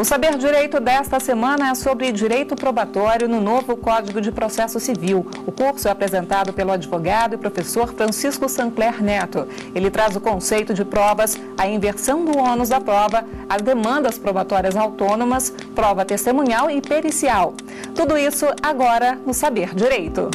O Saber Direito desta semana é sobre direito probatório no novo Código de Processo Civil. O curso é apresentado pelo advogado e professor Francisco Sancler Neto. Ele traz o conceito de provas, a inversão do ônus da prova, as demandas probatórias autônomas, prova testemunhal e pericial. Tudo isso agora no Saber Direito.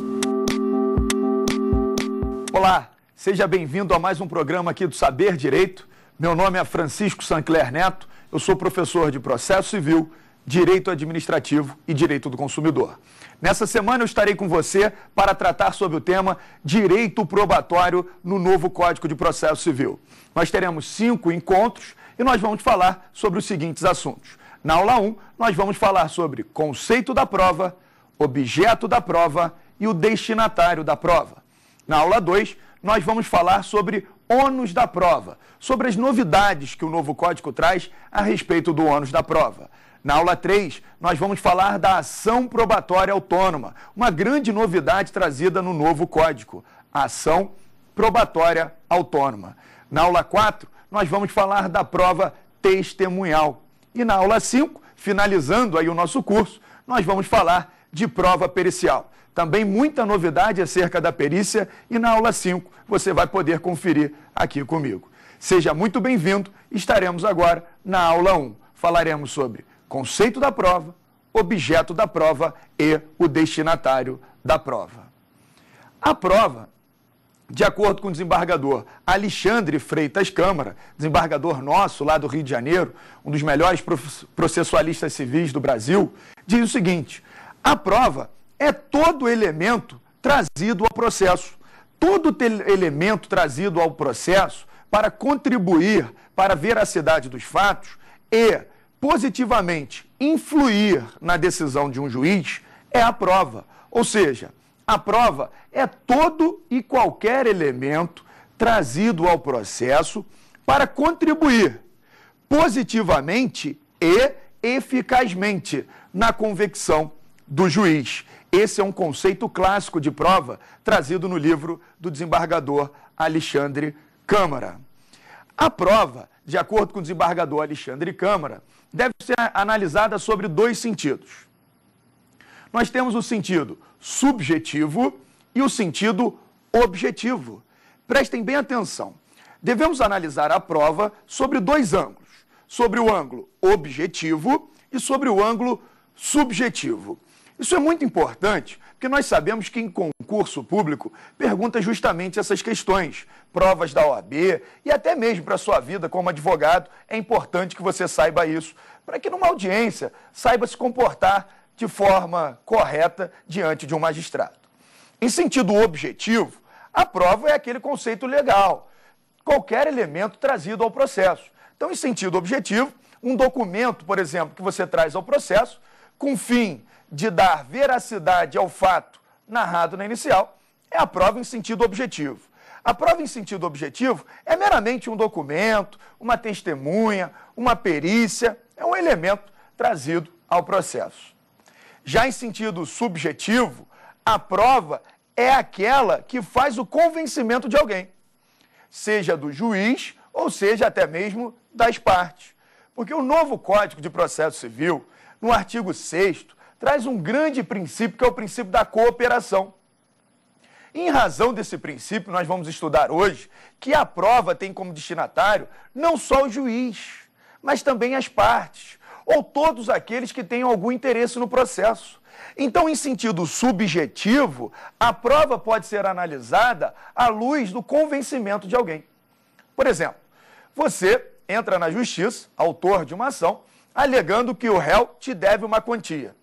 Olá, seja bem-vindo a mais um programa aqui do Saber Direito. Meu nome é Francisco Sancler Neto eu sou professor de processo civil, direito administrativo e direito do consumidor. Nessa semana eu estarei com você para tratar sobre o tema direito probatório no novo Código de Processo Civil. Nós teremos cinco encontros e nós vamos falar sobre os seguintes assuntos. Na aula 1, nós vamos falar sobre conceito da prova, objeto da prova e o destinatário da prova. Na aula 2, nós vamos falar sobre ônus da prova, sobre as novidades que o novo código traz a respeito do ônus da prova. Na aula 3, nós vamos falar da ação probatória autônoma, uma grande novidade trazida no novo código, a ação probatória autônoma. Na aula 4, nós vamos falar da prova testemunhal. E na aula 5, finalizando aí o nosso curso, nós vamos falar de prova pericial. Também muita novidade acerca da perícia e na aula 5 você vai poder conferir aqui comigo. Seja muito bem-vindo, estaremos agora na aula 1. Falaremos sobre conceito da prova, objeto da prova e o destinatário da prova. A prova de acordo com o desembargador Alexandre Freitas Câmara, desembargador nosso lá do Rio de Janeiro, um dos melhores processualistas civis do Brasil, diz o seguinte: a prova é todo elemento trazido ao processo. Todo elemento trazido ao processo para contribuir para a veracidade dos fatos e positivamente influir na decisão de um juiz é a prova. Ou seja, a prova é todo e qualquer elemento trazido ao processo para contribuir positivamente e eficazmente na convicção do juiz. Esse é um conceito clássico de prova trazido no livro do desembargador Alexandre Câmara. A prova, de acordo com o desembargador Alexandre Câmara, deve ser analisada sobre dois sentidos. Nós temos o sentido subjetivo e o sentido objetivo. Prestem bem atenção. Devemos analisar a prova sobre dois ângulos: sobre o ângulo objetivo e sobre o ângulo subjetivo. Isso é muito importante, porque nós sabemos que em concurso público pergunta justamente essas questões, provas da OAB e até mesmo para a sua vida como advogado, é importante que você saiba isso, para que numa audiência saiba se comportar de forma correta diante de um magistrado. Em sentido objetivo, a prova é aquele conceito legal, qualquer elemento trazido ao processo. Então, em sentido objetivo, um documento, por exemplo, que você traz ao processo com fim de dar veracidade ao fato narrado na inicial é a prova em sentido objetivo. A prova em sentido objetivo é meramente um documento, uma testemunha, uma perícia, é um elemento trazido ao processo. Já em sentido subjetivo, a prova é aquela que faz o convencimento de alguém, seja do juiz ou seja até mesmo das partes. Porque o novo Código de Processo Civil, no artigo 6 traz um grande princípio, que é o princípio da cooperação. Em razão desse princípio, nós vamos estudar hoje que a prova tem como destinatário não só o juiz, mas também as partes, ou todos aqueles que tenham algum interesse no processo. Então, em sentido subjetivo, a prova pode ser analisada à luz do convencimento de alguém. Por exemplo, você entra na justiça, autor de uma ação, alegando que o réu te deve uma quantia.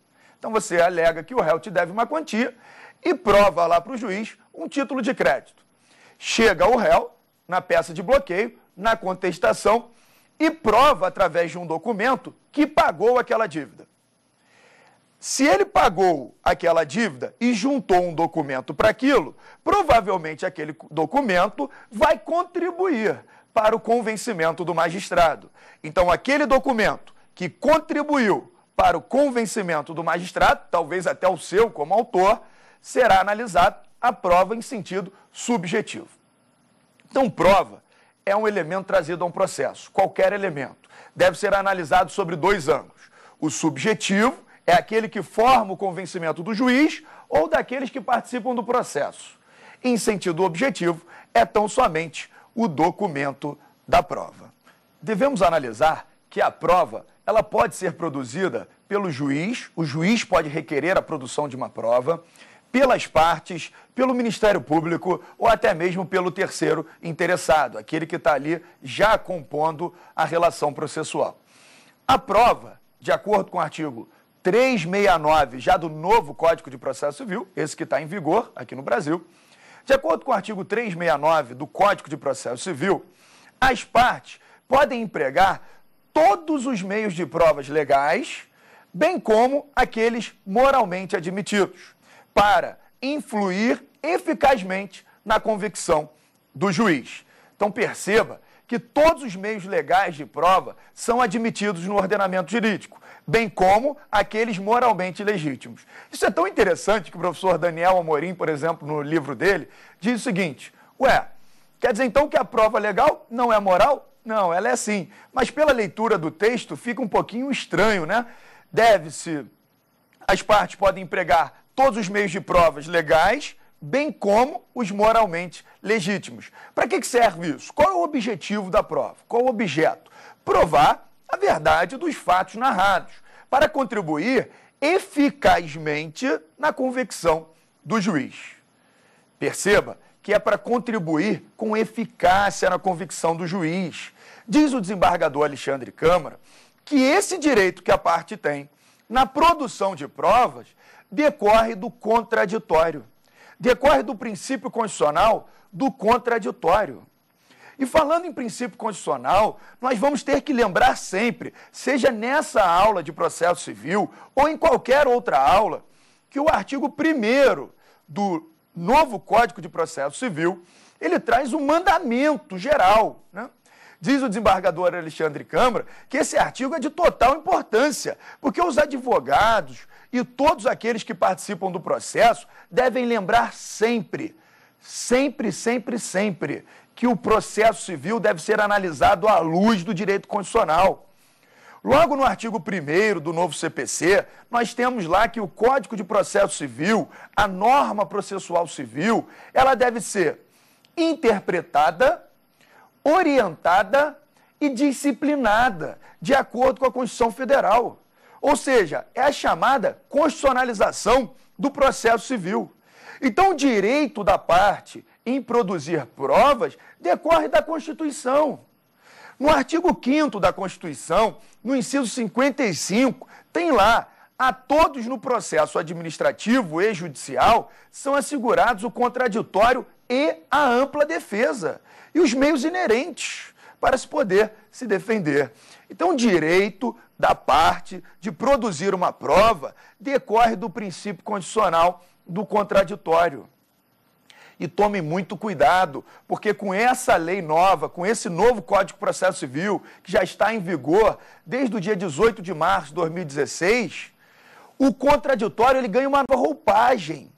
Então você alega que o réu te deve uma quantia e prova lá para o juiz um título de crédito. Chega o réu na peça de bloqueio, na contestação e prova através de um documento que pagou aquela dívida. Se ele pagou aquela dívida e juntou um documento para aquilo, provavelmente aquele documento vai contribuir para o convencimento do magistrado. Então, aquele documento que contribuiu para o convencimento do magistrado, talvez até o seu como autor, será analisada a prova em sentido subjetivo. Então, prova é um elemento trazido a um processo, qualquer elemento. Deve ser analisado sobre dois ângulos. O subjetivo é aquele que forma o convencimento do juiz ou daqueles que participam do processo. Em sentido objetivo, é tão somente o documento da prova. Devemos analisar que a prova ela pode ser produzida pelo juiz, o juiz pode requerer a produção de uma prova, pelas partes, pelo Ministério Público ou até mesmo pelo terceiro interessado, aquele que está ali já compondo a relação processual. A prova, de acordo com o artigo 369, já do novo Código de Processo Civil, esse que está em vigor aqui no Brasil, de acordo com o artigo 369 do Código de Processo Civil, as partes podem empregar todos os meios de provas legais, bem como aqueles moralmente admitidos, para influir eficazmente na convicção do juiz. Então perceba que todos os meios legais de prova são admitidos no ordenamento jurídico, bem como aqueles moralmente legítimos. Isso é tão interessante que o professor Daniel Amorim, por exemplo, no livro dele, diz o seguinte: ué, quer dizer então que a prova legal não é moral? Não, ela é assim. Mas pela leitura do texto fica um pouquinho estranho, né? Deve-se. As partes podem empregar todos os meios de provas legais, bem como os moralmente legítimos. Para que serve isso? Qual é o objetivo da prova? Qual o objeto? Provar a verdade dos fatos narrados, para contribuir eficazmente na convicção do juiz. Perceba que é para contribuir com eficácia na convicção do juiz. Diz o desembargador Alexandre Câmara que esse direito que a parte tem na produção de provas decorre do contraditório, decorre do princípio constitucional do contraditório. E falando em princípio constitucional, nós vamos ter que lembrar sempre, seja nessa aula de processo civil ou em qualquer outra aula, que o artigo 1 do novo Código de Processo Civil, ele traz um mandamento geral. Né? Diz o desembargador Alexandre Câmara que esse artigo é de total importância, porque os advogados e todos aqueles que participam do processo devem lembrar sempre, sempre, sempre, sempre, que o processo civil deve ser analisado à luz do direito constitucional Logo no artigo 1 do novo CPC, nós temos lá que o Código de Processo Civil, a norma processual civil, ela deve ser interpretada, orientada e disciplinada, de acordo com a Constituição Federal. Ou seja, é a chamada constitucionalização do processo civil. Então, o direito da parte em produzir provas decorre da Constituição. No artigo 5 da Constituição, no inciso 55, tem lá: a todos no processo administrativo e judicial são assegurados o contraditório e a ampla defesa e os meios inerentes para se poder se defender. Então, direito da parte de produzir uma prova decorre do princípio condicional do contraditório e tomem muito cuidado, porque com essa lei nova, com esse novo Código de Processo Civil, que já está em vigor desde o dia 18 de março de 2016, o contraditório ele ganha uma nova roupagem.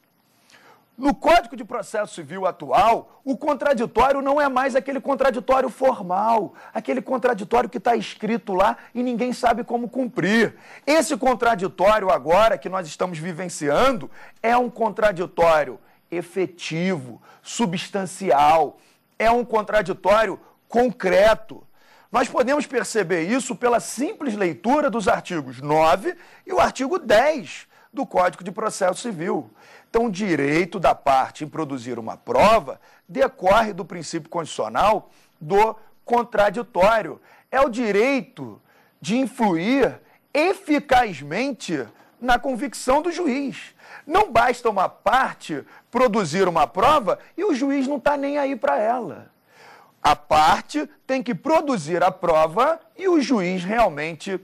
No Código de Processo Civil atual, o contraditório não é mais aquele contraditório formal, aquele contraditório que está escrito lá e ninguém sabe como cumprir. Esse contraditório agora que nós estamos vivenciando é um contraditório efetivo, substancial. É um contraditório concreto. Nós podemos perceber isso pela simples leitura dos artigos 9 e o artigo 10 do Código de Processo Civil. Então, o direito da parte em produzir uma prova decorre do princípio condicional do contraditório. É o direito de influir eficazmente na convicção do juiz. Não basta uma parte produzir uma prova e o juiz não está nem aí para ela. A parte tem que produzir a prova e o juiz realmente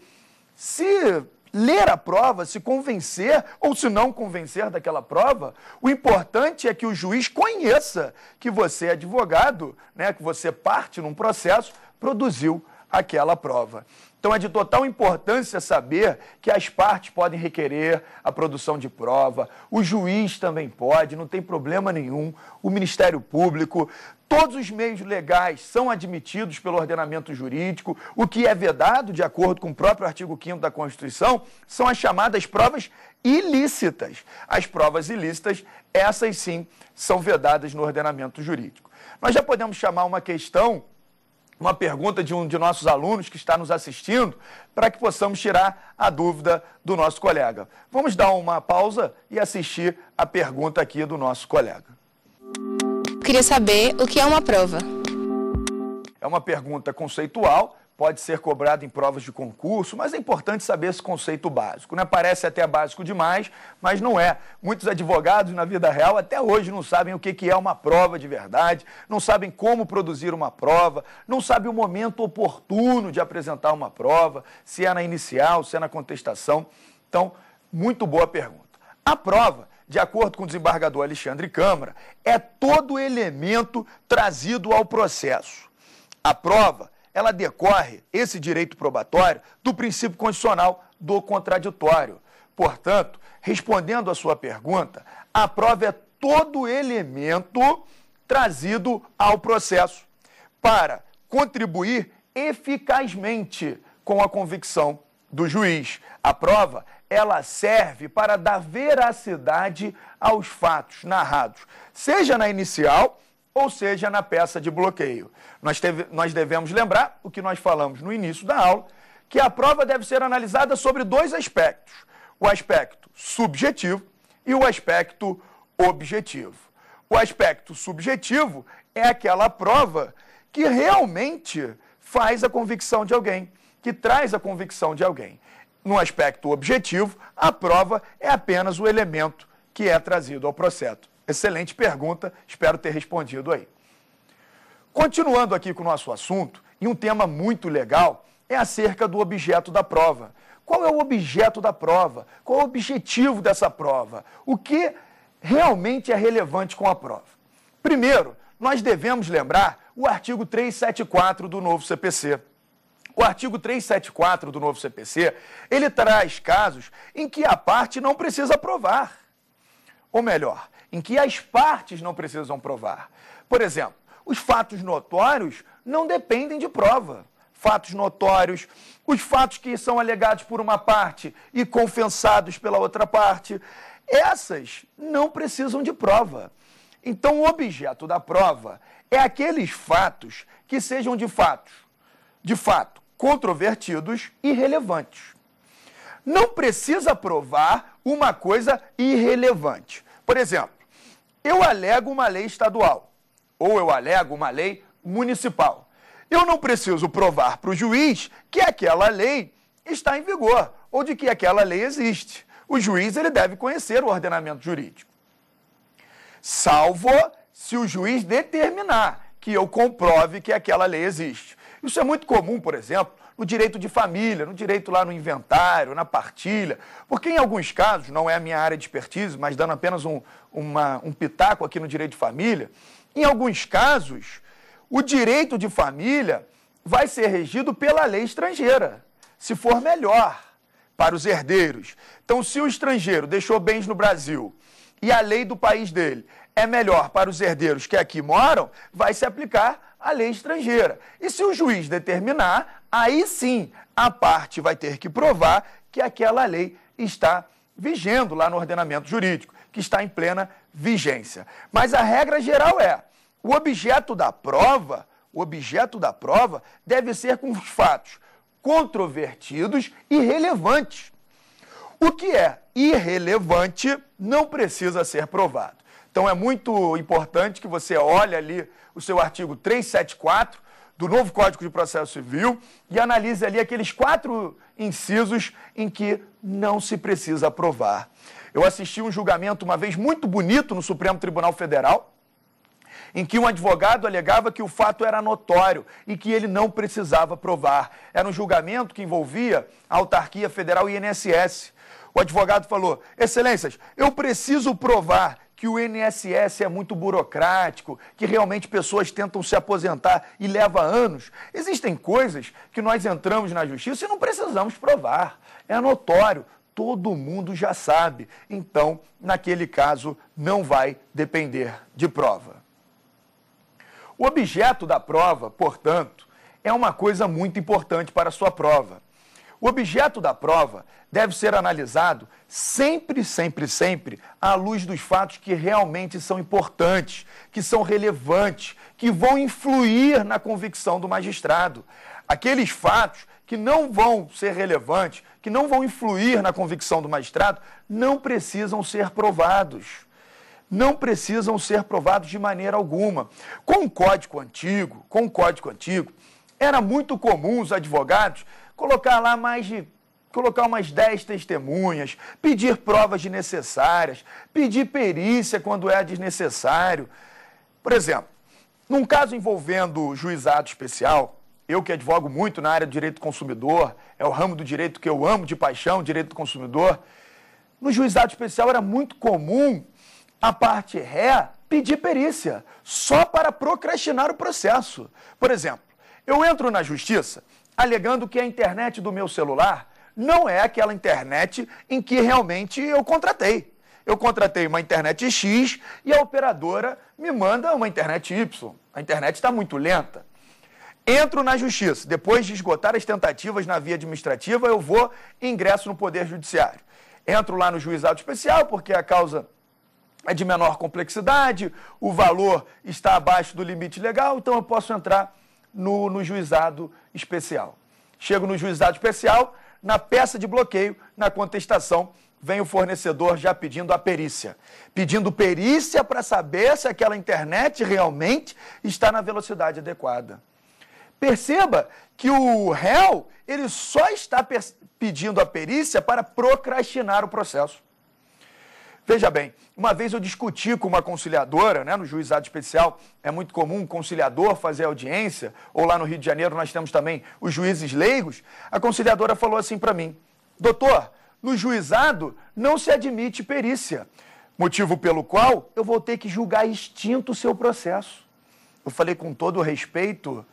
se ler a prova, se convencer ou se não convencer daquela prova, o importante é que o juiz conheça que você é advogado, né, que você parte num processo, produziu aquela prova. Então é de total importância saber que as partes podem requerer a produção de prova, o juiz também pode, não tem problema nenhum, o Ministério Público, todos os meios legais são admitidos pelo ordenamento jurídico, o que é vedado, de acordo com o próprio artigo 5 da Constituição, são as chamadas provas ilícitas. As provas ilícitas, essas sim, são vedadas no ordenamento jurídico. Nós já podemos chamar uma questão uma pergunta de um de nossos alunos que está nos assistindo, para que possamos tirar a dúvida do nosso colega. Vamos dar uma pausa e assistir a pergunta aqui do nosso colega. queria saber o que é uma prova. É uma pergunta conceitual pode ser cobrado em provas de concurso, mas é importante saber esse conceito básico. Né? Parece até básico demais, mas não é. Muitos advogados na vida real até hoje não sabem o que é uma prova de verdade, não sabem como produzir uma prova, não sabem o momento oportuno de apresentar uma prova, se é na inicial, se é na contestação. Então, muito boa pergunta. A prova de acordo com o desembargador Alexandre Câmara, é todo elemento trazido ao processo. A prova ela decorre, esse direito probatório, do princípio condicional do contraditório. Portanto, respondendo à sua pergunta, a prova é todo elemento trazido ao processo para contribuir eficazmente com a convicção do juiz. A prova, ela serve para dar veracidade aos fatos narrados, seja na inicial, ou seja, na peça de bloqueio. Nós, teve, nós devemos lembrar o que nós falamos no início da aula, que a prova deve ser analisada sobre dois aspectos: o aspecto subjetivo e o aspecto objetivo. O aspecto subjetivo é aquela prova que realmente faz a convicção de alguém, que traz a convicção de alguém. No aspecto objetivo, a prova é apenas o elemento que é trazido ao processo. Excelente pergunta, espero ter respondido aí. Continuando aqui com o nosso assunto, e um tema muito legal é acerca do objeto da prova. Qual é o objeto da prova? Qual é o objetivo dessa prova? O que realmente é relevante com a prova? Primeiro, nós devemos lembrar o artigo 374 do novo CPC. O artigo 374 do novo CPC, ele traz casos em que a parte não precisa provar. Ou melhor, em que as partes não precisam provar. Por exemplo, os fatos notórios não dependem de prova. Fatos notórios, os fatos que são alegados por uma parte e confessados pela outra parte, essas não precisam de prova. Então, o objeto da prova é aqueles fatos que sejam de fato, de fato, controvertidos e relevantes. Não precisa provar uma coisa irrelevante. Por exemplo, eu alego uma lei estadual ou eu alego uma lei municipal. Eu não preciso provar para o juiz que aquela lei está em vigor ou de que aquela lei existe. O juiz ele deve conhecer o ordenamento jurídico. Salvo se o juiz determinar que eu comprove que aquela lei existe. Isso é muito comum, por exemplo, no direito de família, no direito lá no inventário, na partilha, porque em alguns casos, não é a minha área de expertise, mas dando apenas um, uma, um pitaco aqui no direito de família, em alguns casos, o direito de família vai ser regido pela lei estrangeira, se for melhor para os herdeiros. Então, se o estrangeiro deixou bens no Brasil e a lei do país dele é melhor para os herdeiros que aqui moram, vai se aplicar a lei estrangeira. E se o juiz determinar, aí sim a parte vai ter que provar que aquela lei está vigendo lá no ordenamento jurídico, que está em plena vigência. Mas a regra geral é: o objeto da prova, o objeto da prova deve ser com os fatos controvertidos e relevantes. O que é irrelevante não precisa ser provado. Então é muito importante que você olhe ali o seu artigo 374 do novo Código de Processo Civil e analise ali aqueles quatro incisos em que não se precisa aprovar. Eu assisti um julgamento uma vez muito bonito no Supremo Tribunal Federal, em que um advogado alegava que o fato era notório e que ele não precisava provar. Era um julgamento que envolvia a autarquia federal e INSS. O advogado falou: Excelências, eu preciso provar que o INSS é muito burocrático, que realmente pessoas tentam se aposentar e leva anos. Existem coisas que nós entramos na justiça e não precisamos provar. É notório, todo mundo já sabe. Então, naquele caso, não vai depender de prova. O objeto da prova, portanto, é uma coisa muito importante para a sua prova. O objeto da prova deve ser analisado sempre, sempre, sempre à luz dos fatos que realmente são importantes, que são relevantes, que vão influir na convicção do magistrado. Aqueles fatos que não vão ser relevantes, que não vão influir na convicção do magistrado, não precisam ser provados não precisam ser provados de maneira alguma. Com o código antigo, com o código antigo, era muito comum os advogados colocar lá mais de colocar umas 10 testemunhas, pedir provas desnecessárias, pedir perícia quando é desnecessário. Por exemplo, num caso envolvendo juizado especial, eu que advogo muito na área do direito do consumidor, é o ramo do direito que eu amo de paixão, direito do consumidor. No juizado especial era muito comum a parte ré pedir perícia, só para procrastinar o processo. Por exemplo, eu entro na justiça alegando que a internet do meu celular não é aquela internet em que realmente eu contratei. Eu contratei uma internet X e a operadora me manda uma internet Y. A internet está muito lenta. Entro na justiça. Depois de esgotar as tentativas na via administrativa, eu vou e ingresso no Poder Judiciário. Entro lá no juizado especial, porque a causa é de menor complexidade, o valor está abaixo do limite legal, então eu posso entrar no, no juizado especial. Chego no juizado especial, na peça de bloqueio, na contestação, vem o fornecedor já pedindo a perícia. Pedindo perícia para saber se aquela internet realmente está na velocidade adequada. Perceba que o réu, ele só está pedindo a perícia para procrastinar o processo. Veja bem, uma vez eu discuti com uma conciliadora, né, no juizado especial é muito comum um conciliador fazer audiência, ou lá no Rio de Janeiro nós temos também os juízes leigos. A conciliadora falou assim para mim: Doutor, no juizado não se admite perícia, motivo pelo qual eu vou ter que julgar extinto o seu processo. Eu falei com todo o respeito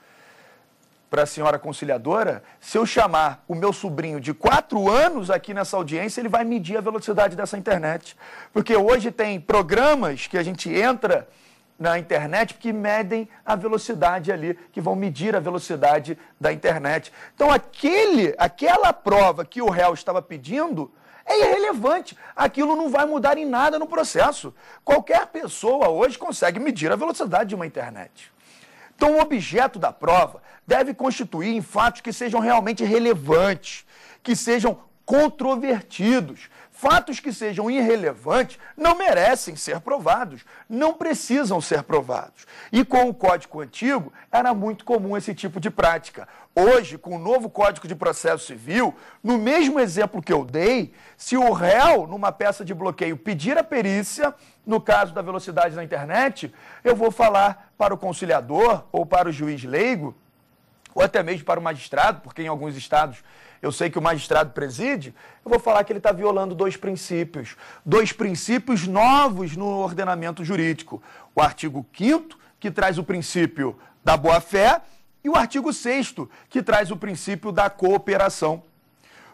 para a senhora conciliadora, se eu chamar o meu sobrinho de quatro anos aqui nessa audiência, ele vai medir a velocidade dessa internet. Porque hoje tem programas que a gente entra na internet que medem a velocidade ali, que vão medir a velocidade da internet. Então, aquele, aquela prova que o réu estava pedindo é irrelevante. Aquilo não vai mudar em nada no processo. Qualquer pessoa hoje consegue medir a velocidade de uma internet. Então, o objeto da prova deve constituir em fatos que sejam realmente relevantes, que sejam controvertidos, Fatos que sejam irrelevantes não merecem ser provados, não precisam ser provados. E com o Código Antigo era muito comum esse tipo de prática. Hoje, com o novo Código de Processo Civil, no mesmo exemplo que eu dei, se o réu, numa peça de bloqueio, pedir a perícia, no caso da velocidade na internet, eu vou falar para o conciliador ou para o juiz leigo, ou até mesmo para o magistrado, porque em alguns estados eu sei que o magistrado preside, eu vou falar que ele está violando dois princípios. Dois princípios novos no ordenamento jurídico. O artigo 5 que traz o princípio da boa-fé, e o artigo 6 que traz o princípio da cooperação.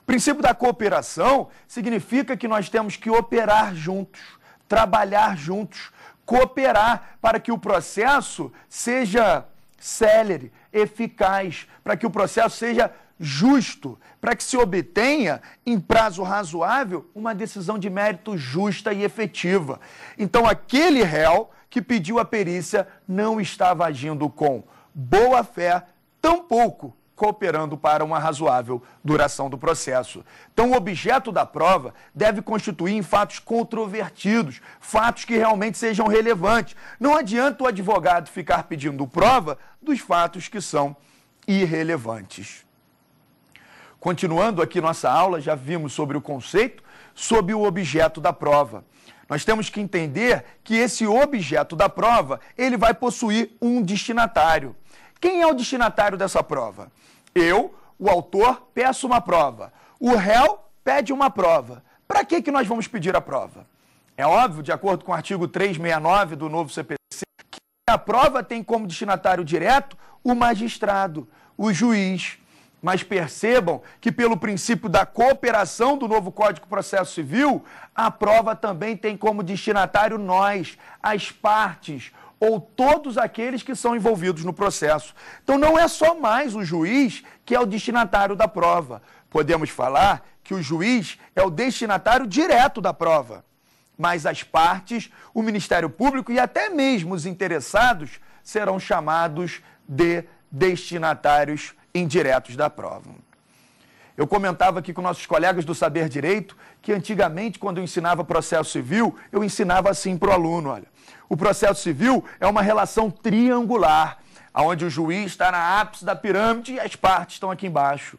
O princípio da cooperação significa que nós temos que operar juntos, trabalhar juntos, cooperar para que o processo seja célere, eficaz, para que o processo seja justo, para que se obtenha, em prazo razoável, uma decisão de mérito justa e efetiva. Então, aquele réu que pediu a perícia não estava agindo com boa fé, tampouco cooperando para uma razoável duração do processo. Então, o objeto da prova deve constituir em fatos controvertidos, fatos que realmente sejam relevantes. Não adianta o advogado ficar pedindo prova dos fatos que são irrelevantes. Continuando aqui nossa aula, já vimos sobre o conceito, sobre o objeto da prova. Nós temos que entender que esse objeto da prova, ele vai possuir um destinatário. Quem é o destinatário dessa prova? Eu, o autor, peço uma prova. O réu pede uma prova. Para que, que nós vamos pedir a prova? É óbvio, de acordo com o artigo 369 do novo CPC, que a prova tem como destinatário direto o magistrado, o juiz. Mas percebam que, pelo princípio da cooperação do novo Código de Processo Civil, a prova também tem como destinatário nós, as partes ou todos aqueles que são envolvidos no processo. Então, não é só mais o juiz que é o destinatário da prova. Podemos falar que o juiz é o destinatário direto da prova. Mas as partes, o Ministério Público e até mesmo os interessados serão chamados de destinatários indiretos da prova. Eu comentava aqui com nossos colegas do Saber Direito que antigamente, quando eu ensinava processo civil, eu ensinava assim para o aluno: olha, o processo civil é uma relação triangular, onde o juiz está na ápice da pirâmide e as partes estão aqui embaixo.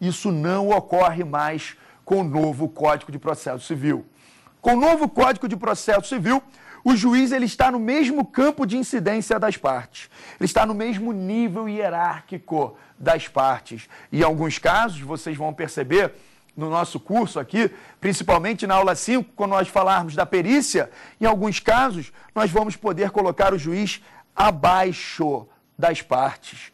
Isso não ocorre mais com o novo Código de Processo Civil. Com o novo Código de Processo Civil, o juiz ele está no mesmo campo de incidência das partes. Ele está no mesmo nível hierárquico das partes. E em alguns casos, vocês vão perceber no nosso curso aqui, principalmente na aula 5, quando nós falarmos da perícia, em alguns casos nós vamos poder colocar o juiz abaixo das partes.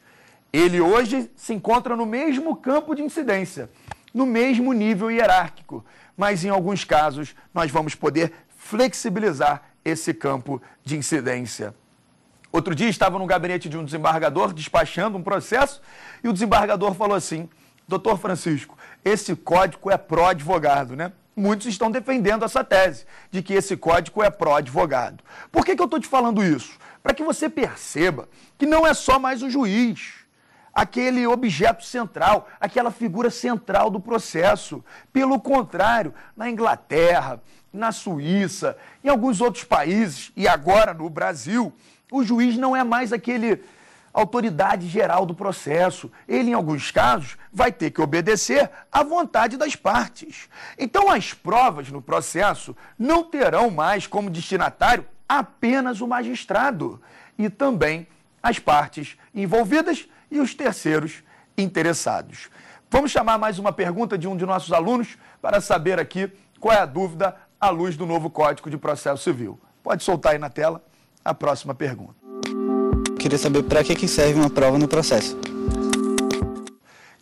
Ele hoje se encontra no mesmo campo de incidência, no mesmo nível hierárquico, mas em alguns casos nós vamos poder flexibilizar esse campo de incidência. Outro dia estava no gabinete de um desembargador despachando um processo e o desembargador falou assim: Doutor Francisco, esse código é pró-advogado, né? Muitos estão defendendo essa tese de que esse código é pró-advogado. Por que, que eu estou te falando isso? Para que você perceba que não é só mais o juiz aquele objeto central, aquela figura central do processo. Pelo contrário, na Inglaterra, na Suíça, em alguns outros países e agora no Brasil, o juiz não é mais aquele autoridade geral do processo. Ele, em alguns casos, vai ter que obedecer à vontade das partes. Então, as provas no processo não terão mais como destinatário apenas o magistrado e também as partes envolvidas e os terceiros interessados. Vamos chamar mais uma pergunta de um de nossos alunos para saber aqui qual é a dúvida à luz do novo Código de Processo Civil. Pode soltar aí na tela a próxima pergunta. queria saber para que, que serve uma prova no processo.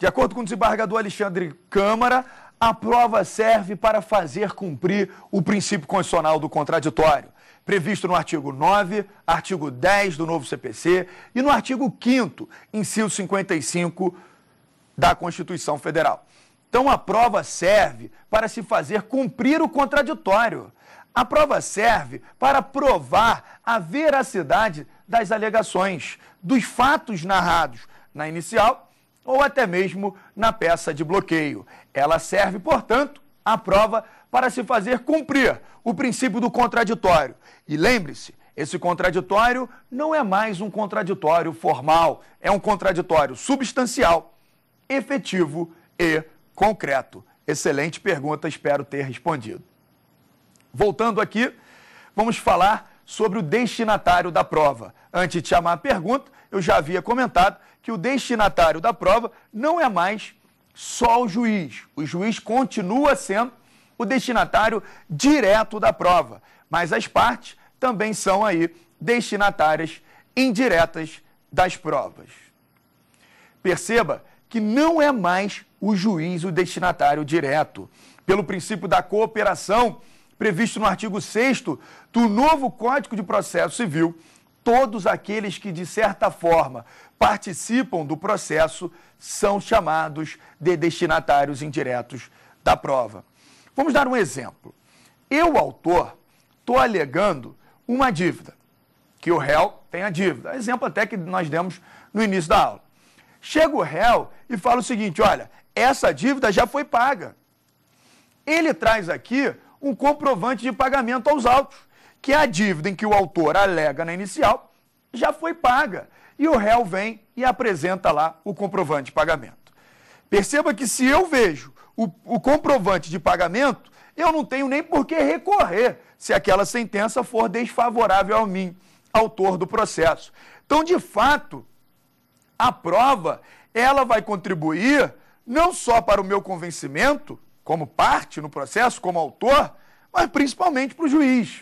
De acordo com o desembargador Alexandre Câmara, a prova serve para fazer cumprir o princípio constitucional do contraditório, previsto no artigo 9, artigo 10 do novo CPC e no artigo 5, inciso 55 da Constituição Federal. Então a prova serve para se fazer cumprir o contraditório. A prova serve para provar a veracidade das alegações, dos fatos narrados na inicial ou até mesmo na peça de bloqueio. Ela serve, portanto, a prova para se fazer cumprir o princípio do contraditório. E lembre-se, esse contraditório não é mais um contraditório formal, é um contraditório substancial, efetivo e concreto? Excelente pergunta, espero ter respondido. Voltando aqui, vamos falar sobre o destinatário da prova. Antes de chamar a pergunta, eu já havia comentado que o destinatário da prova não é mais só o juiz. O juiz continua sendo o destinatário direto da prova, mas as partes também são aí destinatárias indiretas das provas. Perceba que não é mais o juiz, o destinatário direto, pelo princípio da cooperação previsto no artigo 6 do novo Código de Processo Civil, todos aqueles que, de certa forma, participam do processo são chamados de destinatários indiretos da prova. Vamos dar um exemplo. Eu, autor, estou alegando uma dívida, que o réu tem a dívida. Exemplo até que nós demos no início da aula. Chega o réu e fala o seguinte: olha, essa dívida já foi paga. Ele traz aqui um comprovante de pagamento aos autos, que é a dívida em que o autor alega na inicial já foi paga. E o réu vem e apresenta lá o comprovante de pagamento. Perceba que se eu vejo o, o comprovante de pagamento, eu não tenho nem por que recorrer se aquela sentença for desfavorável a mim, autor do processo. Então, de fato, a prova ela vai contribuir não só para o meu convencimento, como parte no processo, como autor, mas principalmente para o juiz.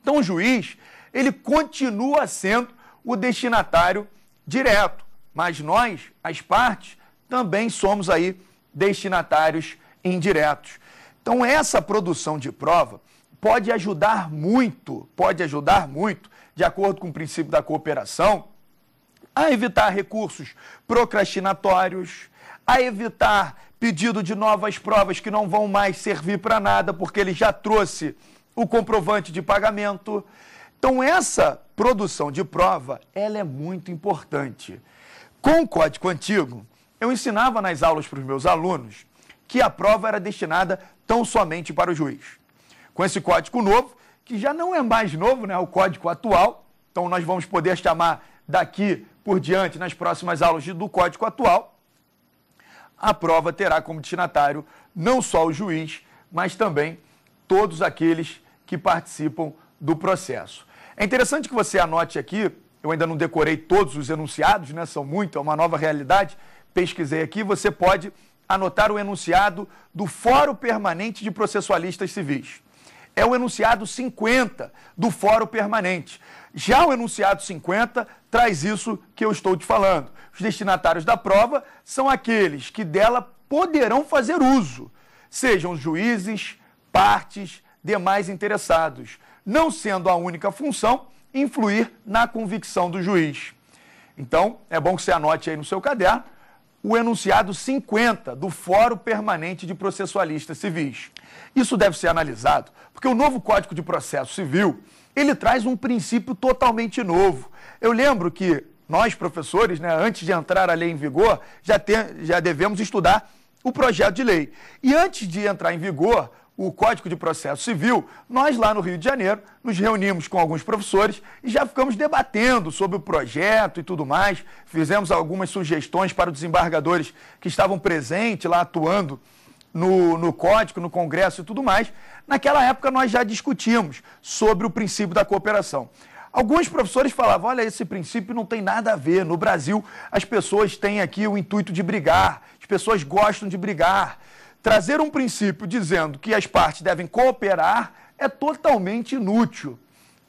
Então, o juiz, ele continua sendo o destinatário direto, mas nós, as partes, também somos aí destinatários indiretos. Então, essa produção de prova pode ajudar muito, pode ajudar muito, de acordo com o princípio da cooperação, a evitar recursos procrastinatórios, a evitar pedido de novas provas que não vão mais servir para nada, porque ele já trouxe o comprovante de pagamento. Então, essa produção de prova, ela é muito importante. Com o código antigo, eu ensinava nas aulas para os meus alunos que a prova era destinada tão somente para o juiz. Com esse código novo, que já não é mais novo, né, o código atual, então nós vamos poder chamar daqui por diante, nas próximas aulas do código atual, a prova terá como destinatário não só o juiz, mas também todos aqueles que participam do processo. É interessante que você anote aqui, eu ainda não decorei todos os enunciados, né? São muitos, é uma nova realidade. Pesquisei aqui, você pode anotar o enunciado do Fórum Permanente de Processualistas Civis. É o enunciado 50 do Fórum Permanente. Já o enunciado 50 traz isso que eu estou te falando. Os destinatários da prova são aqueles que dela poderão fazer uso, sejam juízes, partes, demais interessados, não sendo a única função influir na convicção do juiz. Então, é bom que você anote aí no seu caderno o enunciado 50 do Fórum Permanente de Processualistas Civis. Isso deve ser analisado porque o novo Código de Processo Civil, ele traz um princípio totalmente novo eu lembro que nós, professores, né, antes de entrar a lei em vigor, já, tem, já devemos estudar o projeto de lei. E antes de entrar em vigor o Código de Processo Civil, nós lá no Rio de Janeiro nos reunimos com alguns professores e já ficamos debatendo sobre o projeto e tudo mais. Fizemos algumas sugestões para os desembargadores que estavam presentes lá atuando no, no, Código, no Congresso e tudo mais. Naquela época, nós já discutimos sobre o princípio da cooperação. Alguns professores falavam: olha, esse princípio não tem nada a ver. No Brasil, as pessoas têm aqui o intuito de brigar, as pessoas gostam de brigar. Trazer um princípio dizendo que as partes devem cooperar é totalmente inútil.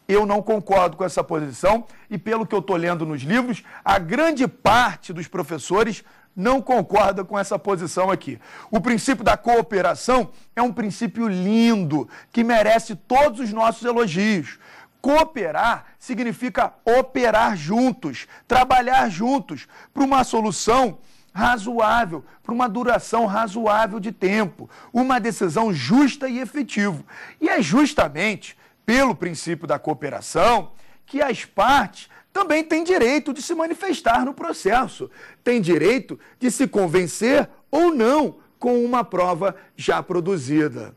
Eu não concordo com essa posição e, pelo que eu estou lendo nos livros, a grande parte dos professores não concorda com essa posição aqui. O princípio da cooperação é um princípio lindo que merece todos os nossos elogios. Cooperar significa operar juntos, trabalhar juntos para uma solução razoável, para uma duração razoável de tempo, uma decisão justa e efetiva. E é justamente pelo princípio da cooperação que as partes também têm direito de se manifestar no processo, têm direito de se convencer ou não com uma prova já produzida.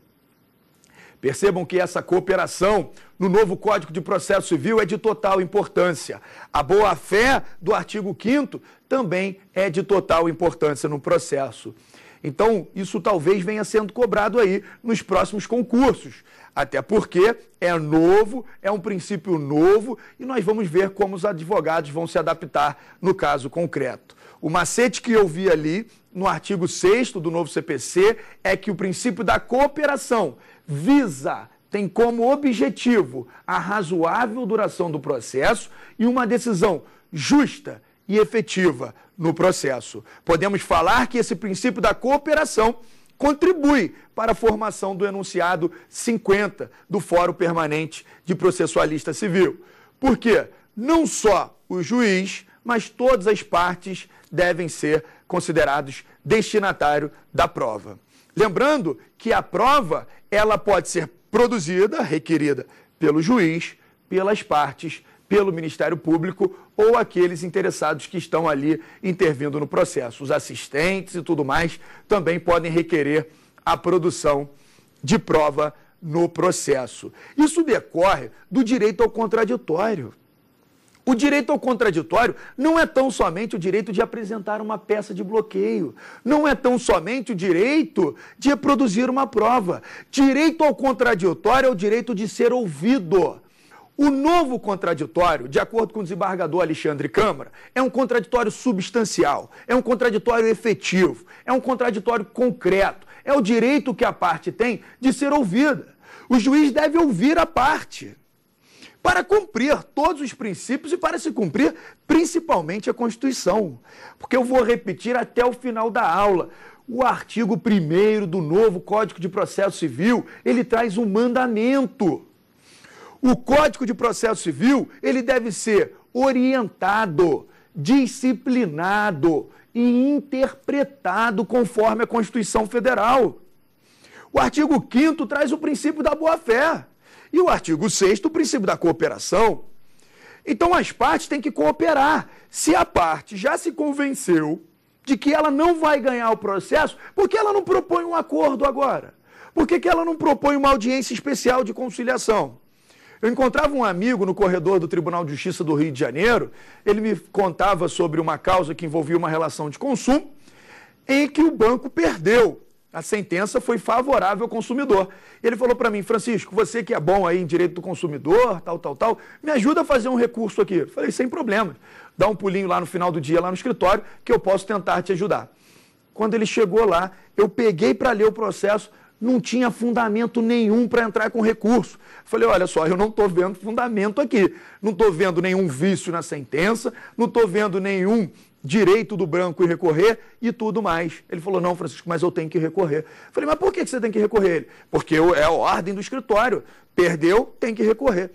Percebam que essa cooperação no novo Código de Processo Civil é de total importância. A boa-fé do artigo 5 também é de total importância no processo. Então, isso talvez venha sendo cobrado aí nos próximos concursos, até porque é novo, é um princípio novo e nós vamos ver como os advogados vão se adaptar no caso concreto. O macete que eu vi ali no artigo 6 do novo CPC é que o princípio da cooperação visa tem como objetivo a razoável duração do processo e uma decisão justa e efetiva no processo. Podemos falar que esse princípio da cooperação contribui para a formação do enunciado 50 do Fórum Permanente de Processualista Civil. Porque não só o juiz, mas todas as partes devem ser considerados destinatário da prova. Lembrando que a prova ela pode ser produzida, requerida pelo juiz, pelas partes, pelo Ministério Público ou aqueles interessados que estão ali intervindo no processo. Os assistentes e tudo mais também podem requerer a produção de prova no processo. Isso decorre do direito ao contraditório. O direito ao contraditório não é tão somente o direito de apresentar uma peça de bloqueio, não é tão somente o direito de produzir uma prova. Direito ao contraditório é o direito de ser ouvido. O novo contraditório, de acordo com o desembargador Alexandre Câmara, é um contraditório substancial, é um contraditório efetivo, é um contraditório concreto, é o direito que a parte tem de ser ouvida. O juiz deve ouvir a parte para cumprir todos os princípios e para se cumprir principalmente a Constituição. Porque eu vou repetir até o final da aula. O artigo 1 do novo Código de Processo Civil, ele traz um mandamento. O Código de Processo Civil, ele deve ser orientado, disciplinado e interpretado conforme a Constituição Federal. O artigo 5 traz o princípio da boa-fé. E o artigo 6 o princípio da cooperação. Então as partes têm que cooperar. Se a parte já se convenceu de que ela não vai ganhar o processo, por que ela não propõe um acordo agora? Por que, que ela não propõe uma audiência especial de conciliação? Eu encontrava um amigo no corredor do Tribunal de Justiça do Rio de Janeiro, ele me contava sobre uma causa que envolvia uma relação de consumo, em que o banco perdeu a sentença foi favorável ao consumidor. Ele falou para mim, Francisco, você que é bom aí em direito do consumidor, tal, tal, tal, me ajuda a fazer um recurso aqui. Eu falei, sem problema. Dá um pulinho lá no final do dia, lá no escritório, que eu posso tentar te ajudar. Quando ele chegou lá, eu peguei para ler o processo, não tinha fundamento nenhum para entrar com recurso. Falei, olha só, eu não estou vendo fundamento aqui. Não estou vendo nenhum vício na sentença, não estou vendo nenhum direito do branco em recorrer e tudo mais. Ele falou: não, Francisco, mas eu tenho que recorrer. Eu falei: mas por que você tem que recorrer? Ele, porque é a ordem do escritório. Perdeu, tem que recorrer.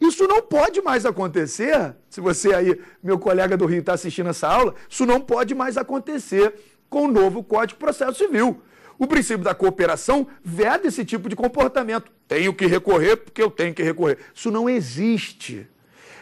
Isso não pode mais acontecer. Se você aí, meu colega do Rio, está assistindo essa aula, isso não pode mais acontecer com o novo Código de Processo Civil. O princípio da cooperação veda esse tipo de comportamento. Tenho que recorrer porque eu tenho que recorrer. Isso não existe.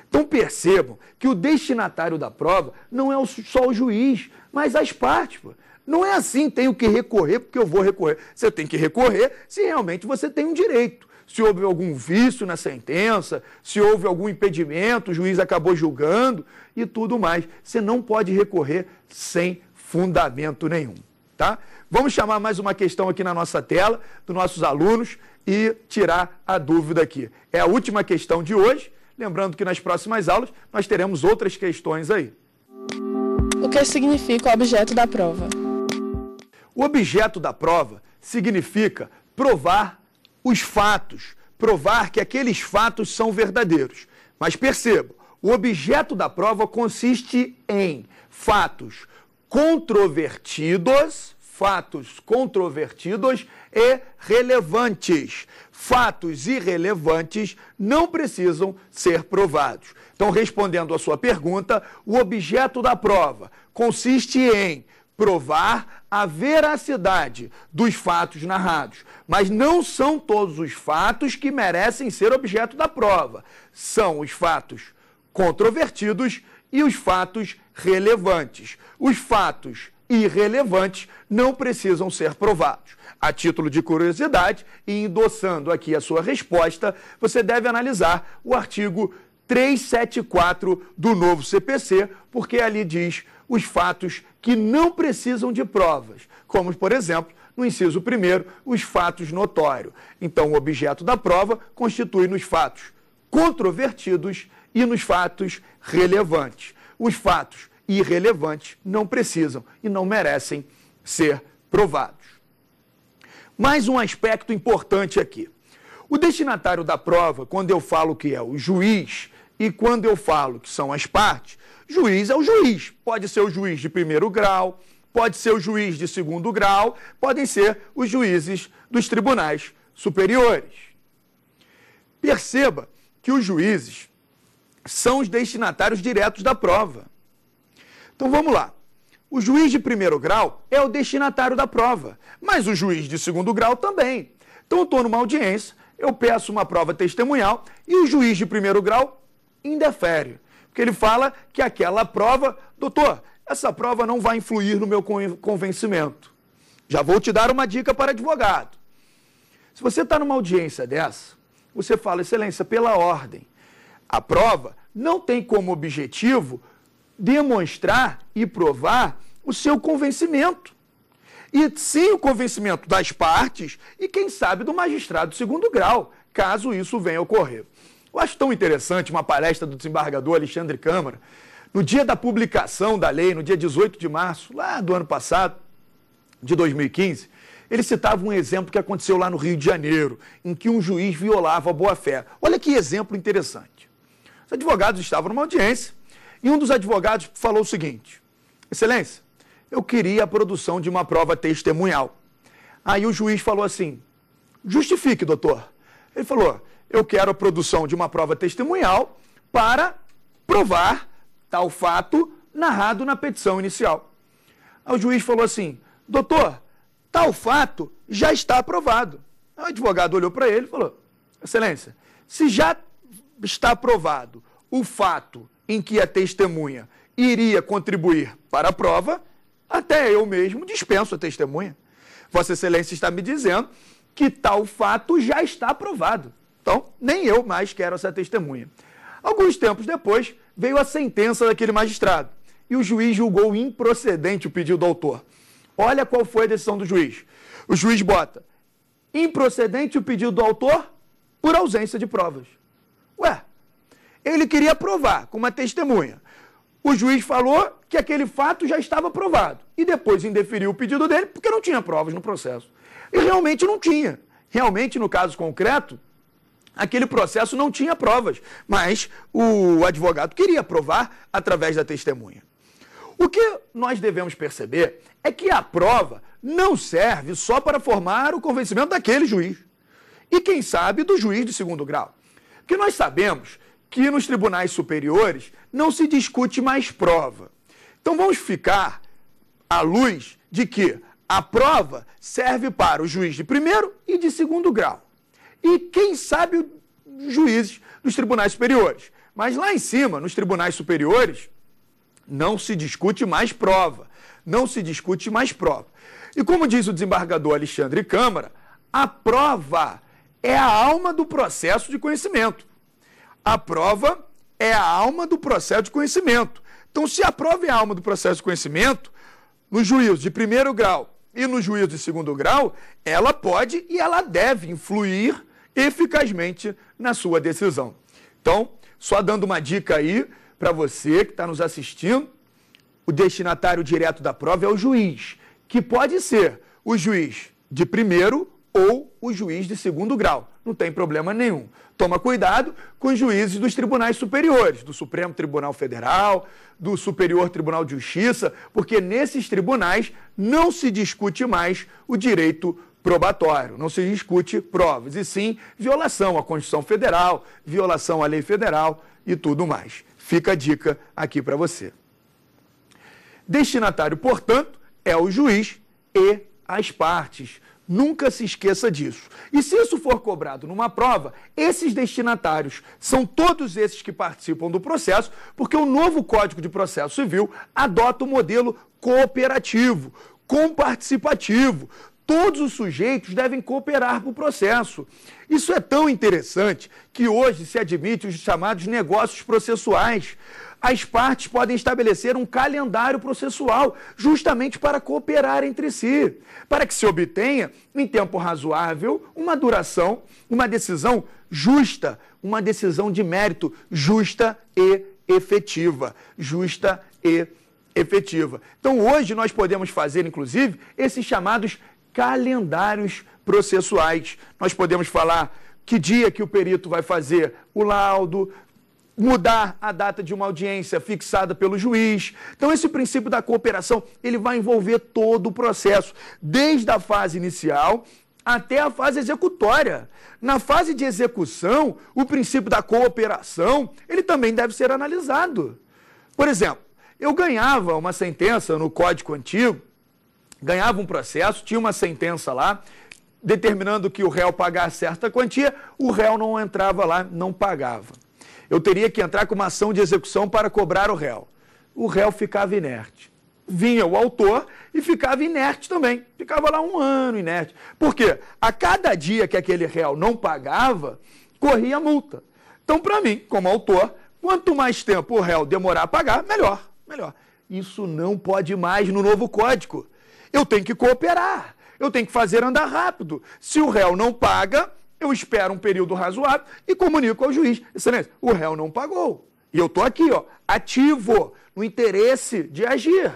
Então percebam que o destinatário da prova não é só o juiz, mas as partes. Pô. Não é assim, tenho que recorrer porque eu vou recorrer. Você tem que recorrer se realmente você tem um direito. Se houve algum vício na sentença, se houve algum impedimento, o juiz acabou julgando e tudo mais. Você não pode recorrer sem fundamento nenhum, tá? Vamos chamar mais uma questão aqui na nossa tela dos nossos alunos e tirar a dúvida aqui. É a última questão de hoje. Lembrando que nas próximas aulas nós teremos outras questões aí. O que significa o objeto da prova? O objeto da prova significa provar os fatos, provar que aqueles fatos são verdadeiros. Mas perceba, o objeto da prova consiste em fatos controvertidos fatos controvertidos e relevantes. Fatos irrelevantes não precisam ser provados. Então, respondendo à sua pergunta, o objeto da prova consiste em provar a veracidade dos fatos narrados, mas não são todos os fatos que merecem ser objeto da prova. São os fatos controvertidos e os fatos relevantes. Os fatos irrelevantes não precisam ser provados. A título de curiosidade, e endossando aqui a sua resposta, você deve analisar o artigo 374 do novo CPC, porque ali diz os fatos que não precisam de provas, como, por exemplo, no inciso 1, os fatos notórios. Então, o objeto da prova constitui nos fatos controvertidos e nos fatos relevantes. Os fatos irrelevantes, não precisam e não merecem ser provados. Mais um aspecto importante aqui. O destinatário da prova, quando eu falo que é o juiz e quando eu falo que são as partes, juiz é o juiz. Pode ser o juiz de primeiro grau, pode ser o juiz de segundo grau, podem ser os juízes dos tribunais superiores. Perceba que os juízes são os destinatários diretos da prova. Então vamos lá. O juiz de primeiro grau é o destinatário da prova, mas o juiz de segundo grau também. Então eu estou numa audiência, eu peço uma prova testemunhal e o juiz de primeiro grau indefere. Porque ele fala que aquela prova, doutor, essa prova não vai influir no meu convencimento. Já vou te dar uma dica para advogado. Se você está numa audiência dessa, você fala, excelência, pela ordem, a prova não tem como objetivo demonstrar e provar o seu convencimento. E sim o convencimento das partes e, quem sabe, do magistrado de segundo grau, caso isso venha a ocorrer. Eu acho tão interessante uma palestra do desembargador Alexandre Câmara, no dia da publicação da lei, no dia 18 de março, lá do ano passado, de 2015, ele citava um exemplo que aconteceu lá no Rio de Janeiro, em que um juiz violava a boa-fé. Olha que exemplo interessante. Os advogados estavam numa audiência e um dos advogados falou o seguinte: Excelência, eu queria a produção de uma prova testemunhal. Aí o juiz falou assim: Justifique, doutor. Ele falou: Eu quero a produção de uma prova testemunhal para provar tal fato narrado na petição inicial. Aí o juiz falou assim: Doutor, tal fato já está aprovado. Aí o advogado olhou para ele e falou: Excelência, se já está aprovado o fato em que a testemunha iria contribuir para a prova, até eu mesmo dispenso a testemunha. Vossa Excelência está me dizendo que tal fato já está aprovado. Então, nem eu mais quero essa testemunha. Alguns tempos depois, veio a sentença daquele magistrado e o juiz julgou improcedente o pedido do autor. Olha qual foi a decisão do juiz. O juiz bota improcedente o pedido do autor por ausência de provas. Ué, ele queria provar com uma testemunha. O juiz falou que aquele fato já estava provado e depois indeferiu o pedido dele porque não tinha provas no processo. E realmente não tinha. Realmente, no caso concreto, aquele processo não tinha provas, mas o advogado queria provar através da testemunha. O que nós devemos perceber é que a prova não serve só para formar o convencimento daquele juiz. E quem sabe do juiz de segundo grau. Que nós sabemos que nos tribunais superiores não se discute mais prova. Então vamos ficar à luz de que a prova serve para o juiz de primeiro e de segundo grau. E quem sabe os juízes dos tribunais superiores. Mas lá em cima, nos tribunais superiores, não se discute mais prova. Não se discute mais prova. E como diz o desembargador Alexandre Câmara, a prova é a alma do processo de conhecimento. A prova é a alma do processo de conhecimento. Então, se a prova é a alma do processo de conhecimento, no juízo de primeiro grau e no juízo de segundo grau, ela pode e ela deve influir eficazmente na sua decisão. Então, só dando uma dica aí para você que está nos assistindo, o destinatário direto da prova é o juiz, que pode ser o juiz de primeiro ou o juiz de segundo grau. Não tem problema nenhum. Toma cuidado com os juízes dos tribunais superiores, do Supremo Tribunal Federal, do Superior Tribunal de Justiça, porque nesses tribunais não se discute mais o direito probatório, não se discute provas, e sim violação à Constituição Federal, violação à lei federal e tudo mais. Fica a dica aqui para você. Destinatário, portanto, é o juiz e as partes Nunca se esqueça disso. E se isso for cobrado numa prova, esses destinatários são todos esses que participam do processo, porque o novo Código de Processo Civil adota o um modelo cooperativo, comparticipativo. Todos os sujeitos devem cooperar para o processo. Isso é tão interessante que hoje se admite os chamados negócios processuais as partes podem estabelecer um calendário processual, justamente para cooperar entre si, para que se obtenha, em tempo razoável, uma duração, uma decisão justa, uma decisão de mérito justa e efetiva. Justa e efetiva. Então, hoje, nós podemos fazer, inclusive, esses chamados calendários processuais. Nós podemos falar que dia que o perito vai fazer o laudo, mudar a data de uma audiência fixada pelo juiz. Então esse princípio da cooperação, ele vai envolver todo o processo, desde a fase inicial até a fase executória. Na fase de execução, o princípio da cooperação, ele também deve ser analisado. Por exemplo, eu ganhava uma sentença no Código Antigo, ganhava um processo, tinha uma sentença lá, determinando que o réu pagasse certa quantia, o réu não entrava lá, não pagava eu teria que entrar com uma ação de execução para cobrar o réu. O réu ficava inerte. Vinha o autor e ficava inerte também. Ficava lá um ano inerte. Por quê? A cada dia que aquele réu não pagava, corria multa. Então, para mim, como autor, quanto mais tempo o réu demorar a pagar, melhor, melhor. Isso não pode mais no novo código. Eu tenho que cooperar, eu tenho que fazer andar rápido. Se o réu não paga, eu espero um período razoável e comunico ao juiz. Excelência, o réu não pagou. E eu estou aqui, ó, ativo, no interesse de agir.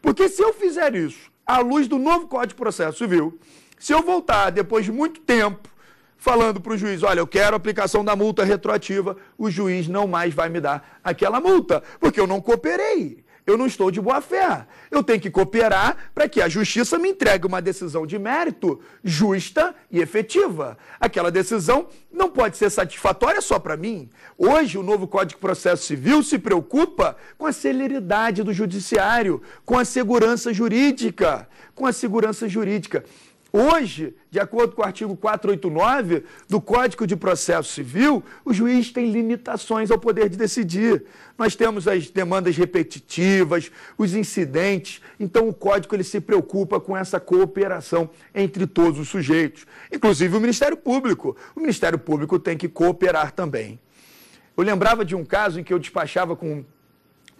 Porque se eu fizer isso à luz do novo Código de Processo Civil, se eu voltar depois de muito tempo falando para o juiz, olha, eu quero aplicação da multa retroativa, o juiz não mais vai me dar aquela multa, porque eu não cooperei eu não estou de boa fé. Eu tenho que cooperar para que a justiça me entregue uma decisão de mérito justa e efetiva. Aquela decisão não pode ser satisfatória só para mim. Hoje, o novo Código de Processo Civil se preocupa com a celeridade do judiciário, com a segurança jurídica. Com a segurança jurídica. Hoje, de acordo com o artigo 489 do Código de Processo Civil, o juiz tem limitações ao poder de decidir. Nós temos as demandas repetitivas, os incidentes, então o código ele se preocupa com essa cooperação entre todos os sujeitos, inclusive o Ministério Público. O Ministério Público tem que cooperar também. Eu lembrava de um caso em que eu despachava com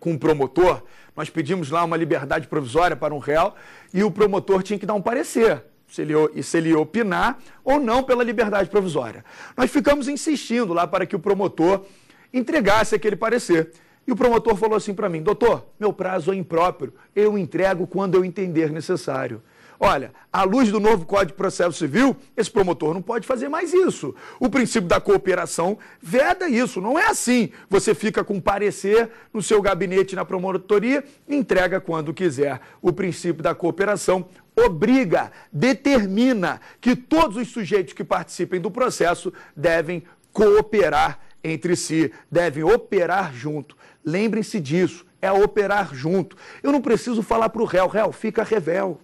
com um promotor, nós pedimos lá uma liberdade provisória para um réu e o promotor tinha que dar um parecer se ele, se ele opinar ou não pela liberdade provisória. Nós ficamos insistindo lá para que o promotor entregasse aquele parecer. E o promotor falou assim para mim: doutor, meu prazo é impróprio, eu entrego quando eu entender necessário. Olha, à luz do novo Código de Processo Civil, esse promotor não pode fazer mais isso. O princípio da cooperação veda isso. Não é assim. Você fica com parecer no seu gabinete na promotoria, entrega quando quiser. O princípio da cooperação obriga, determina que todos os sujeitos que participem do processo devem cooperar entre si, devem operar junto. Lembrem-se disso, é operar junto. Eu não preciso falar para o réu, réu, fica revel.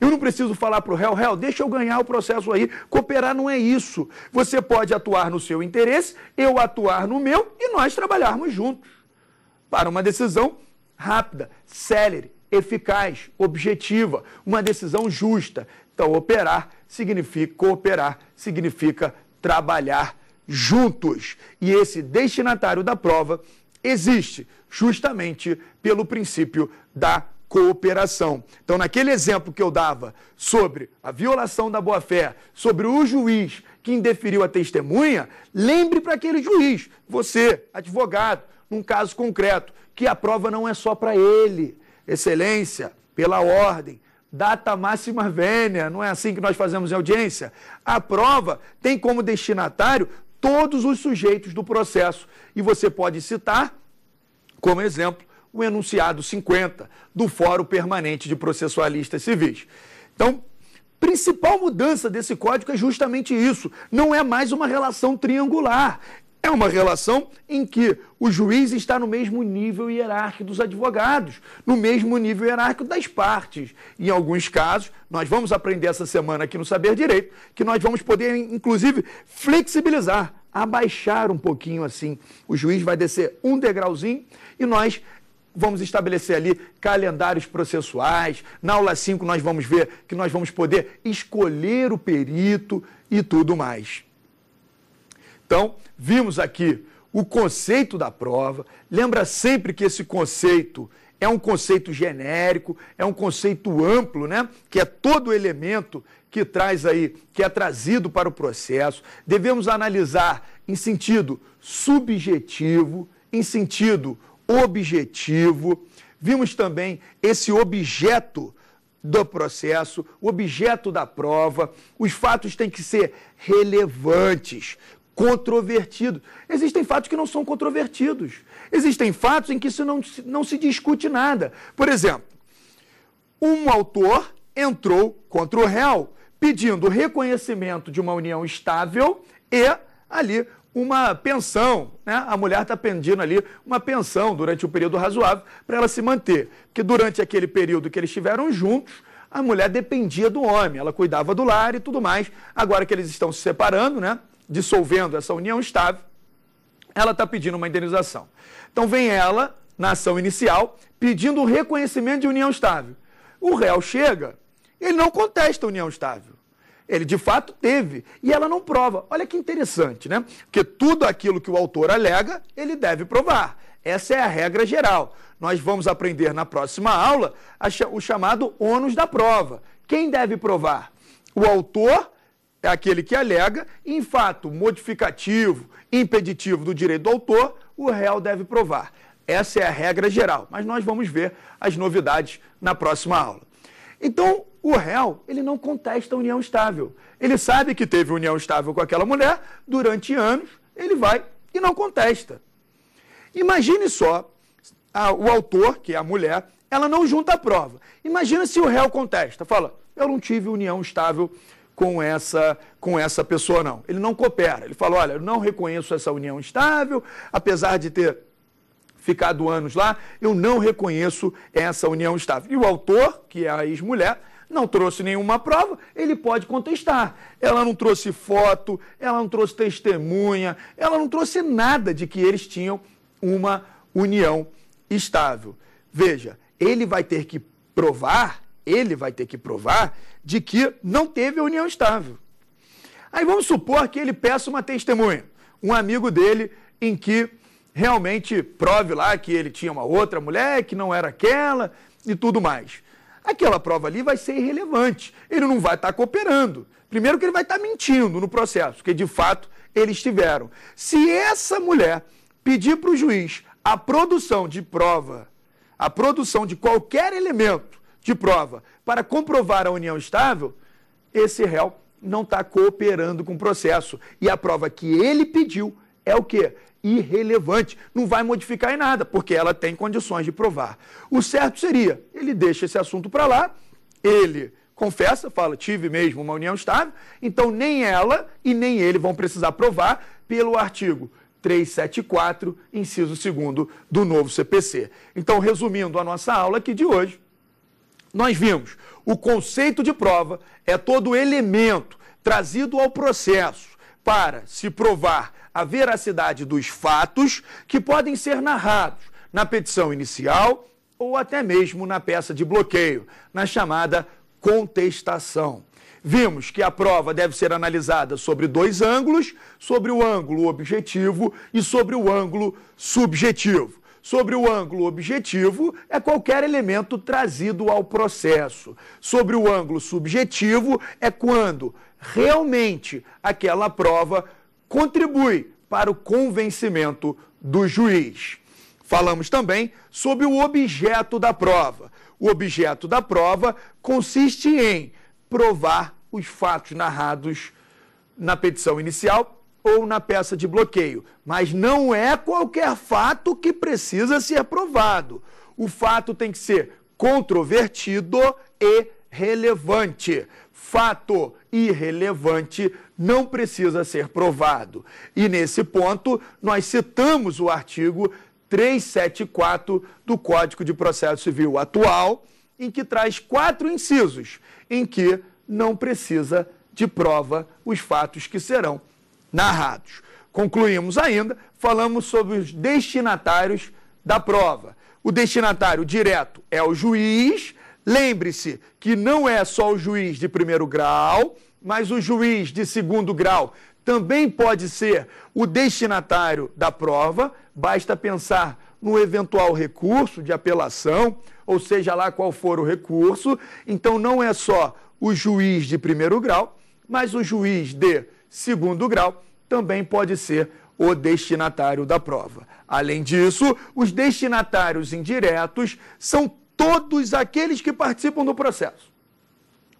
Eu não preciso falar para o réu, réu, deixa eu ganhar o processo aí. Cooperar não é isso. Você pode atuar no seu interesse, eu atuar no meu e nós trabalharmos juntos para uma decisão rápida, célere, eficaz, objetiva, uma decisão justa. Então, operar significa cooperar, significa trabalhar juntos. E esse destinatário da prova existe justamente pelo princípio da cooperação. Então, naquele exemplo que eu dava sobre a violação da boa-fé, sobre o juiz que indeferiu a testemunha, lembre para aquele juiz, você, advogado, num caso concreto, que a prova não é só para ele. Excelência, pela ordem, data máxima vênia, não é assim que nós fazemos em audiência? A prova tem como destinatário todos os sujeitos do processo e você pode citar como exemplo o enunciado 50 do Fórum Permanente de Processualistas Civis. Então, principal mudança desse código é justamente isso. Não é mais uma relação triangular. É uma relação em que o juiz está no mesmo nível hierárquico dos advogados, no mesmo nível hierárquico das partes. Em alguns casos, nós vamos aprender essa semana aqui no Saber Direito, que nós vamos poder, inclusive, flexibilizar, abaixar um pouquinho assim. O juiz vai descer um degrauzinho e nós vamos estabelecer ali calendários processuais. Na aula 5 nós vamos ver que nós vamos poder escolher o perito e tudo mais. Então, vimos aqui o conceito da prova. Lembra sempre que esse conceito é um conceito genérico, é um conceito amplo, né? Que é todo elemento que traz aí, que é trazido para o processo. Devemos analisar em sentido subjetivo, em sentido objetivo, vimos também esse objeto do processo, o objeto da prova, os fatos têm que ser relevantes, controvertidos. Existem fatos que não são controvertidos. Existem fatos em que isso não, não se discute nada. Por exemplo, um autor entrou contra o réu pedindo reconhecimento de uma união estável e ali uma pensão, né? A mulher está pedindo ali uma pensão durante um período razoável para ela se manter. Porque durante aquele período que eles estiveram juntos, a mulher dependia do homem, ela cuidava do lar e tudo mais. Agora que eles estão se separando, né? Dissolvendo essa união estável, ela está pedindo uma indenização. Então vem ela, na ação inicial, pedindo o reconhecimento de união estável. O réu chega, ele não contesta a união estável. Ele de fato teve. E ela não prova. Olha que interessante, né? Porque tudo aquilo que o autor alega, ele deve provar. Essa é a regra geral. Nós vamos aprender na próxima aula o chamado ônus da prova. Quem deve provar? O autor é aquele que alega, e, em fato modificativo, impeditivo do direito do autor, o réu deve provar. Essa é a regra geral, mas nós vamos ver as novidades na próxima aula. Então, o réu, ele não contesta a união estável. Ele sabe que teve união estável com aquela mulher durante anos, ele vai e não contesta. Imagine só a, o autor, que é a mulher, ela não junta a prova. Imagina se o réu contesta, fala: "Eu não tive união estável com essa com essa pessoa não". Ele não coopera. Ele fala: "Olha, eu não reconheço essa união estável, apesar de ter ficado anos lá, eu não reconheço essa união estável. E o autor, que é a ex-mulher, não trouxe nenhuma prova, ele pode contestar. Ela não trouxe foto, ela não trouxe testemunha, ela não trouxe nada de que eles tinham uma união estável. Veja, ele vai ter que provar, ele vai ter que provar de que não teve união estável. Aí vamos supor que ele peça uma testemunha, um amigo dele em que realmente prove lá que ele tinha uma outra mulher, que não era aquela e tudo mais. Aquela prova ali vai ser irrelevante. Ele não vai estar cooperando. Primeiro que ele vai estar mentindo no processo, porque de fato eles tiveram. Se essa mulher pedir para o juiz a produção de prova, a produção de qualquer elemento de prova para comprovar a união estável, esse réu não está cooperando com o processo. E a prova que ele pediu é o quê? irrelevante, não vai modificar em nada, porque ela tem condições de provar. O certo seria, ele deixa esse assunto para lá, ele confessa, fala, tive mesmo uma união estável, então nem ela e nem ele vão precisar provar pelo artigo 374, inciso 2 do novo CPC. Então, resumindo a nossa aula aqui de hoje, nós vimos o conceito de prova é todo elemento trazido ao processo para se provar a veracidade dos fatos que podem ser narrados na petição inicial ou até mesmo na peça de bloqueio, na chamada contestação. Vimos que a prova deve ser analisada sobre dois ângulos: sobre o ângulo objetivo e sobre o ângulo subjetivo. Sobre o ângulo objetivo é qualquer elemento trazido ao processo. Sobre o ângulo subjetivo é quando realmente aquela prova contribui para o convencimento do juiz. Falamos também sobre o objeto da prova. O objeto da prova consiste em provar os fatos narrados na petição inicial ou na peça de bloqueio, mas não é qualquer fato que precisa ser provado. O fato tem que ser controvertido e relevante. Fato irrelevante não precisa ser provado. E nesse ponto, nós citamos o artigo 374 do Código de Processo Civil atual, em que traz quatro incisos em que não precisa de prova os fatos que serão narrados. Concluímos ainda, falamos sobre os destinatários da prova. O destinatário direto é o juiz. Lembre-se que não é só o juiz de primeiro grau, mas o juiz de segundo grau também pode ser o destinatário da prova, basta pensar no eventual recurso de apelação, ou seja lá qual for o recurso. Então, não é só o juiz de primeiro grau, mas o juiz de segundo grau também pode ser o destinatário da prova. Além disso, os destinatários indiretos são todos aqueles que participam do processo.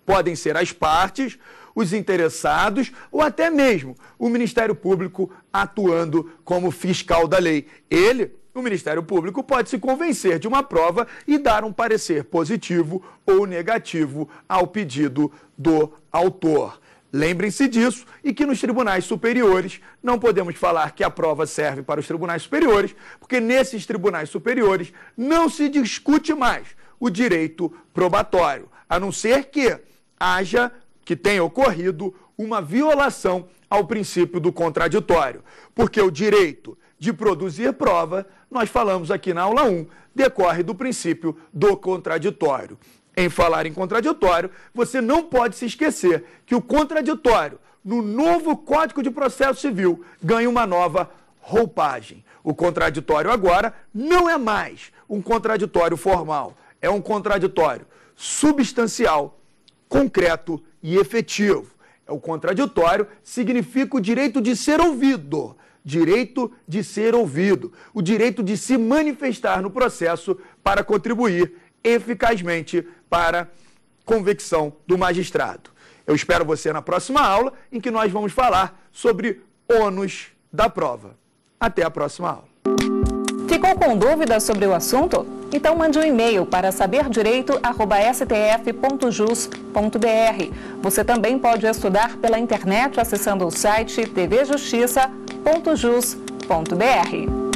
Podem ser as partes, os interessados ou até mesmo o Ministério Público atuando como fiscal da lei. Ele, o Ministério Público, pode se convencer de uma prova e dar um parecer positivo ou negativo ao pedido do autor. Lembrem-se disso e que nos tribunais superiores não podemos falar que a prova serve para os tribunais superiores, porque nesses tribunais superiores não se discute mais o direito probatório, a não ser que haja que tenha ocorrido uma violação ao princípio do contraditório, porque o direito de produzir prova, nós falamos aqui na aula 1, decorre do princípio do contraditório. Em falar em contraditório, você não pode se esquecer que o contraditório, no novo Código de Processo Civil, ganha uma nova roupagem. O contraditório agora não é mais um contraditório formal, é um contraditório substancial concreto e efetivo. É o contraditório significa o direito de ser ouvido, direito de ser ouvido, o direito de se manifestar no processo para contribuir eficazmente para a convicção do magistrado. Eu espero você na próxima aula, em que nós vamos falar sobre ônus da prova. Até a próxima aula. Ficou com dúvidas sobre o assunto? Então mande um e-mail para saberdireito@stf.jus.br. Você também pode estudar pela internet acessando o site tvjustiça.jus.br.